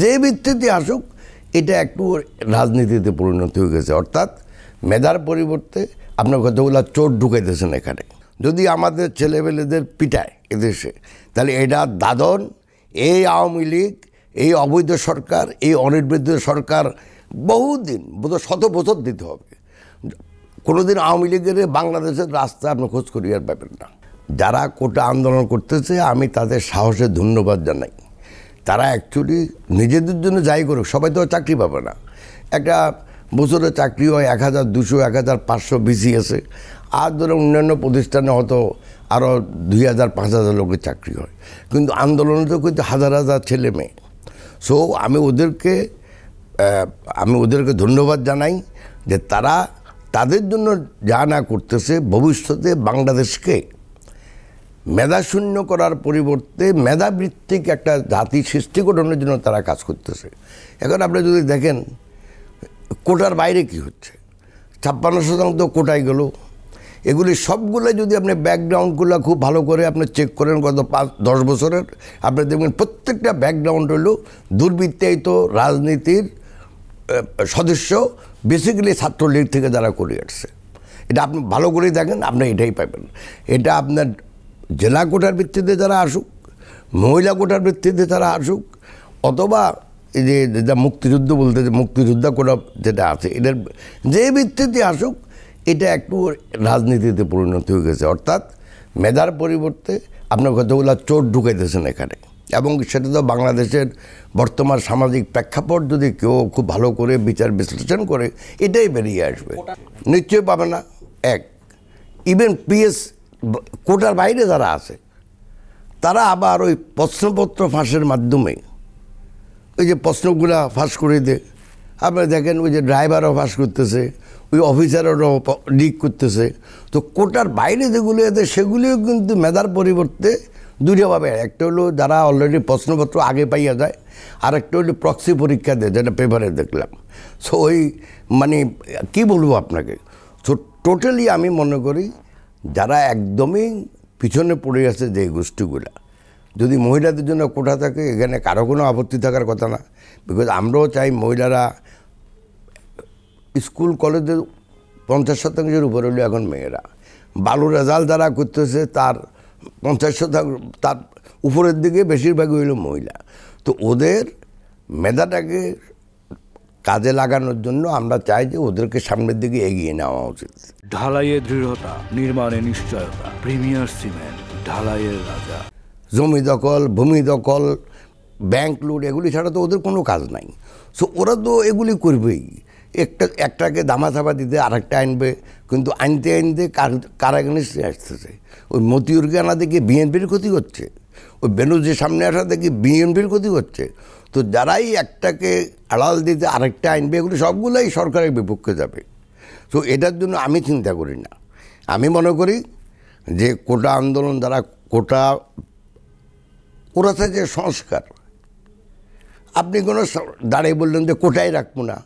যে ভিত্তিতে আসুক এটা একটু রাজনীতিতে পরিণত হয়ে গেছে অর্থাৎ মেধার পরিবর্তে আপনার কতগুলো চোট ঢুকাইতেছেন এখানে যদি আমাদের ছেলেপেলেদের পিটায় এদেশে তাহলে এটা দাদন এই আওয়ামী লীগ এই অবৈধ সরকার এই অনির্বৃদ্ধ সরকার বহুদিন বোধ শত বছর দিতে হবে কোনোদিন আওয়ামী লীগের বাংলাদেশের রাস্তা আপনি খোঁজ করিয়ার পাবেন না যারা কোটা আন্দোলন করতেছে আমি তাদের সাহসে ধন্যবাদ জানাই তারা অ্যাকচুয়ালি নিজেদের জন্য যাই করুক সবাই তো চাকরি পাবে না একটা বছরে চাকরি হয় এক হাজার দুশো এক হাজার পাঁচশো বিসিএসে আর ধরো অন্যান্য প্রতিষ্ঠানে হয়তো আরও দুই হাজার পাঁচ হাজার লোকের চাকরি হয় কিন্তু আন্দোলনে তো কিন্তু হাজার হাজার ছেলে মেয়ে সো আমি ওদেরকে আমি ওদেরকে ধন্যবাদ জানাই যে তারা তাদের জন্য যা না করতেছে ভবিষ্যতে বাংলাদেশকে মেধাশূন্য করার পরিবর্তে মেধাবৃত্তিক একটা জাতি সৃষ্টি গঠনের জন্য তারা কাজ করতেছে এখন আপনি যদি দেখেন কোটার বাইরে কি হচ্ছে ছাপ্পান্ন শতাংশ কোটায় গেল এগুলি সবগুলো যদি আপনি ব্যাকগ্রাউন্ডগুলো খুব ভালো করে আপনি চেক করেন গত পাঁচ দশ বছরের আপনি দেখবেন প্রত্যেকটা ব্যাকগ্রাউন্ড হল দুর্বৃত্তায়িত রাজনীতির সদস্য বেসিক্যালি ছাত্রলীগ থেকে যারা করে আসছে এটা আপনি ভালো করেই দেখেন আপনি এটাই পাবেন এটা আপনার জেলা কোটার ভিত্তিতে যারা আসুক মহিলা কোটার ভিত্তিতে তারা আসুক অথবা এই যে যেটা মুক্তিযুদ্ধ বলতে মুক্তিযোদ্ধা কোটা যেটা আছে এটার যে ভিত্তিতে আসুক এটা একটু রাজনীতিতে পরিণত হয়ে গেছে অর্থাৎ মেধার পরিবর্তে আপনার কতগুলো চোর ঢুকাইতেছেন এখানে এবং সেটা তো বাংলাদেশের বর্তমান সামাজিক প্রেক্ষাপট যদি কেউ খুব ভালো করে বিচার বিশ্লেষণ করে এটাই বেরিয়ে আসবে নিশ্চয়ই পাবে না এক ইভেন পিএস কোটার বাইরে যারা আছে তারা আবার ওই প্রশ্নপত্র ফাঁসের মাধ্যমে ওই যে প্রশ্নগুলা ফাঁস করে দেয় আপনি দেখেন ওই যে ড্রাইভারও ফাঁস করতেছে ওই অফিসারেরও লিক করতেছে তো কোটার বাইরে যেগুলো আছে সেগুলিও কিন্তু মেধার পরিবর্তে দুইটাভাবে একটা হলো যারা অলরেডি প্রশ্নপত্র আগে পাইয়া যায় আর একটা হলো প্রক্সি পরীক্ষা দেয় যেটা পেপারে দেখলাম সো ওই মানে কি বলবো আপনাকে সো টোটালি আমি মনে করি যারা একদমই পিছনে পড়ে আছে যে গোষ্ঠীগুলা যদি মহিলাদের জন্য কোটা থাকে এখানে কারো কোনো আপত্তি থাকার কথা না বিকজ আমরাও চাই মহিলারা স্কুল কলেজে পঞ্চাশ শতাংশের উপরে হলো এখন মেয়েরা বালু রেজাল্ট যারা করতেছে তার পঞ্চাশ শতাংশ তার উপরের দিকে বেশিরভাগই হইল মহিলা তো ওদের মেধাটাকে কাজে লাগানোর জন্য আমরা চাই যে ওদেরকে সামনের দিকে এগিয়ে নেওয়া উচিত ঢালাইয়ের দৃঢ়তা নির্মাণে নিশ্চয়তা প্রিমিয়ার সিমেন্ট ঢালাইয়ের রাজা জমি দখল ভূমি দখল ব্যাংক লুট এগুলি ছাড়া তো ওদের কোনো কাজ নাই সো ওরা তো এগুলি করবেই একটা একটাকে দামাচাপা দিতে আরেকটা আনবে কিন্তু আনতে আনতে কার এগেনিস্টে আসতেছে ওই মতিউরকে আনা দেখি বিএনপির ক্ষতি হচ্ছে ওই বেনুজির সামনে আসা দেখি বিএনপির ক্ষতি হচ্ছে তো যারাই একটাকে আড়াল দিতে আরেকটা আনবে এগুলো সবগুলোই সরকারের বিপক্ষে যাবে তো এটার জন্য আমি চিন্তা করি না আমি মনে করি যে কোটা আন্দোলন দ্বারা কোটা ওরাতে যে সংস্কার আপনি কোনো দাঁড়িয়ে বললেন যে কোটাই রাখবো না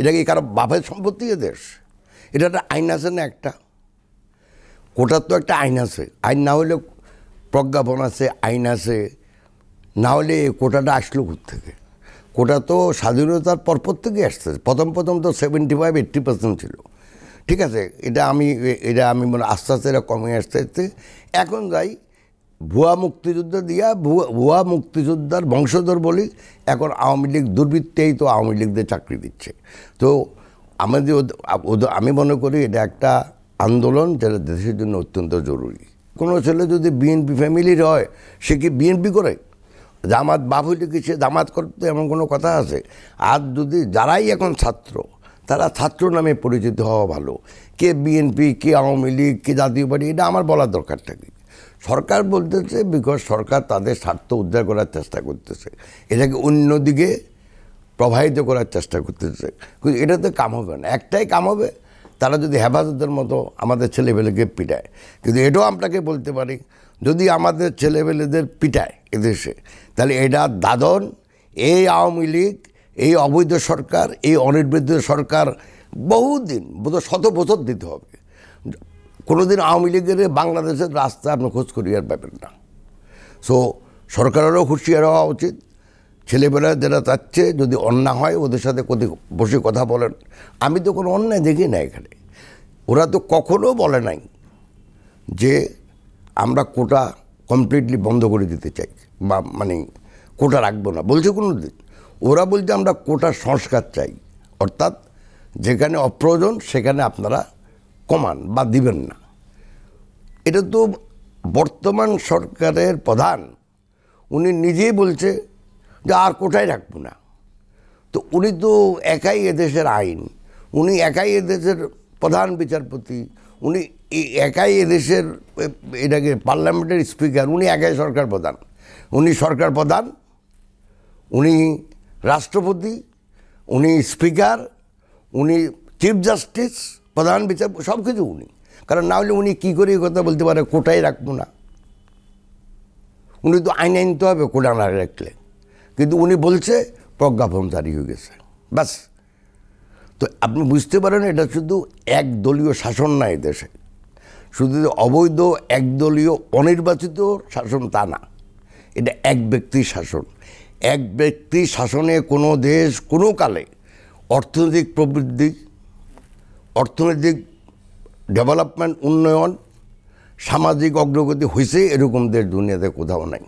এটা কি কারো বাপের সম্পত্তি দেশ এটা একটা আইন আছে না একটা কোটার তো একটা আইন আছে আইন না হলে প্রজ্ঞাপন আছে আইন আছে না হলে কোটাটা আসলো থেকে কোটা তো স্বাধীনতার পরপর থেকে আসতে প্রথম প্রথম তো সেভেন্টি ফাইভ এইট্টি পার্সেন্ট ছিল ঠিক আছে এটা আমি এটা আমি মানে আস্তে আস্তে এটা কমে আসতে আসতে এখন যাই ভুয়া মুক্তিযোদ্ধা দিয়া ভুয়া ভুয়া মুক্তিযোদ্ধার বংশধর বলি এখন আওয়ামী লীগ দুর্বৃত্তেই তো আওয়ামী লীগদের চাকরি দিচ্ছে তো আমাদের আমি মনে করি এটা একটা আন্দোলন যেটা দেশের জন্য অত্যন্ত জরুরি কোনো ছেলে যদি বিএনপি ফ্যামিলির হয় সে কি বিএনপি করে জামাত বাবু লিখেছে কিছু জামাত করতে এমন কোনো কথা আছে আর যদি যারাই এখন ছাত্র তারা ছাত্র নামে পরিচিত হওয়া ভালো কে বিএনপি কে আওয়ামী লীগ কে জাতীয় পার্টি এটা আমার বলার দরকার থাকে সরকার বলতেছে বিকজ সরকার তাদের স্বার্থ উদ্ধার করার চেষ্টা করতেছে এটাকে অন্যদিকে প্রভাবিত করার চেষ্টা করতেছে কিন্তু এটাতে কাম হবে না একটাই কাম হবে তারা যদি হেফাজতের মতো আমাদের ছেলেপেলেকে পিটায় কিন্তু এটাও আপনাকে বলতে পারি যদি আমাদের ছেলেপেলেদের পিটায় এদেশে তাহলে এটা দাদন এই আওয়ামী লীগ এই অবৈধ সরকার এই অনির্বৃদ্ধ সরকার বহুদিন বোধ শত বছর দিতে হবে কোনোদিন আওয়ামী লীগের বাংলাদেশের রাস্তা আপনি খোঁজ করিয়ার পাবেন না সো সরকারেরও হুঁশিয়ার হওয়া উচিত ছেলেবেলা যারা চাচ্ছে যদি অন্যা হয় ওদের সাথে কদি বসে কথা বলেন আমি তো কোনো অন্যায় দেখি না এখানে ওরা তো কখনো বলে নাই যে আমরা কোটা কমপ্লিটলি বন্ধ করে দিতে চাই বা মানে কোটা রাখবো না বলছে কোনো দিন ওরা বলছে আমরা কোটা সংস্কার চাই অর্থাৎ যেখানে অপ্রয়োজন সেখানে আপনারা কমান বা দিবেন না এটা তো বর্তমান সরকারের প্রধান উনি নিজেই বলছে যে আর কোথায় রাখবো না তো উনি তো একাই এদেশের আইন উনি একাই এদেশের প্রধান বিচারপতি উনি একাই এদেশের এটাকে পার্লামেন্টের স্পিকার উনি একাই সরকার প্রধান উনি সরকার প্রধান উনি রাষ্ট্রপতি উনি স্পিকার উনি চিফ জাস্টিস প্রধান বিচার সব কিছু উনি কারণ না হলে উনি কী করে কথা বলতে পারে কোটাই রাখবো না উনি তো আইন আনতে হবে কোটা না রাখলে কিন্তু উনি বলছে প্রজ্ঞাপন জারি হয়ে গেছে ব্যাস তো আপনি বুঝতে পারেন এটা শুধু একদলীয় শাসন না দেশে শুধু অবৈধ একদলীয় অনির্বাচিত শাসন তা না এটা এক ব্যক্তির শাসন এক ব্যক্তির শাসনে কোনো দেশ কোনো কালে অর্থনৈতিক প্রবৃদ্ধি অর্থনৈতিক ডেভেলপমেন্ট উন্নয়ন সামাজিক অগ্রগতি হয়েছে এরকম দেশ দুনিয়াতে কোথাও নাই